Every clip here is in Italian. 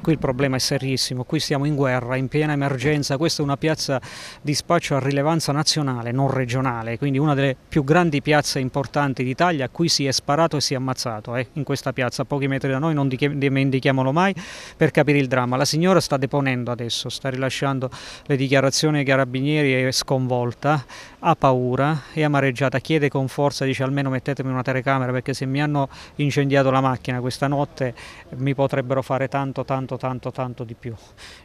Qui il problema è serissimo, qui siamo in guerra, in piena emergenza, questa è una piazza di spaccio a rilevanza nazionale, non regionale, quindi una delle più grandi piazze importanti d'Italia, qui si è sparato e si è ammazzato eh, in questa piazza, a pochi metri da noi, non dimentichiamolo mai, per capire il dramma. La signora sta deponendo adesso, sta rilasciando le dichiarazioni ai carabinieri, è sconvolta, ha paura, è amareggiata, chiede con forza, dice almeno mettetemi una telecamera perché se mi hanno incendiato la macchina questa notte mi potrebbero fare tanto tanto tanto tanto tanto di più.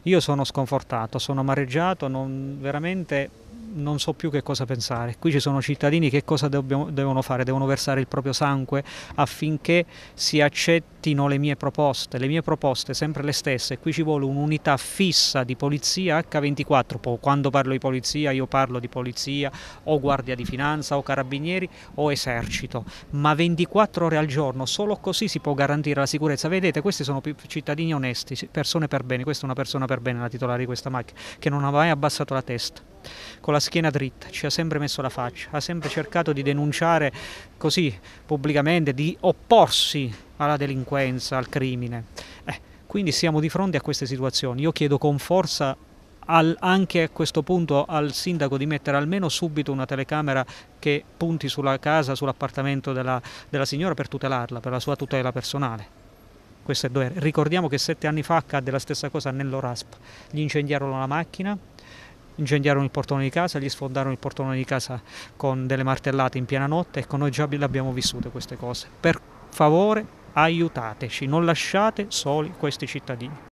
Io sono sconfortato, sono amareggiato, non, veramente non so più che cosa pensare. Qui ci sono cittadini che cosa dobbiamo, devono fare? Devono versare il proprio sangue affinché si accettino le mie proposte. Le mie proposte sempre le stesse. Qui ci vuole un'unità fissa di polizia H24. Quando parlo di polizia io parlo di polizia o guardia di finanza o carabinieri o esercito. Ma 24 ore al giorno, solo così si può garantire la sicurezza. Vedete, questi sono cittadini onesti, persone per bene. Questa è una persona per bene la titolare di questa macchina, che non ha mai abbassato la testa con la schiena dritta, ci ha sempre messo la faccia, ha sempre cercato di denunciare così pubblicamente, di opporsi alla delinquenza, al crimine. Eh, quindi siamo di fronte a queste situazioni. Io chiedo con forza al, anche a questo punto al sindaco di mettere almeno subito una telecamera che punti sulla casa, sull'appartamento della, della signora per tutelarla, per la sua tutela personale. Questo è dovere. Ricordiamo che sette anni fa accadde la stessa cosa nell'Orasp. Gli incendiarono la macchina, incendiarono il portone di casa, gli sfondarono il portone di casa con delle martellate in piena notte, ecco noi già le abbiamo vissute queste cose. Per favore aiutateci, non lasciate soli questi cittadini.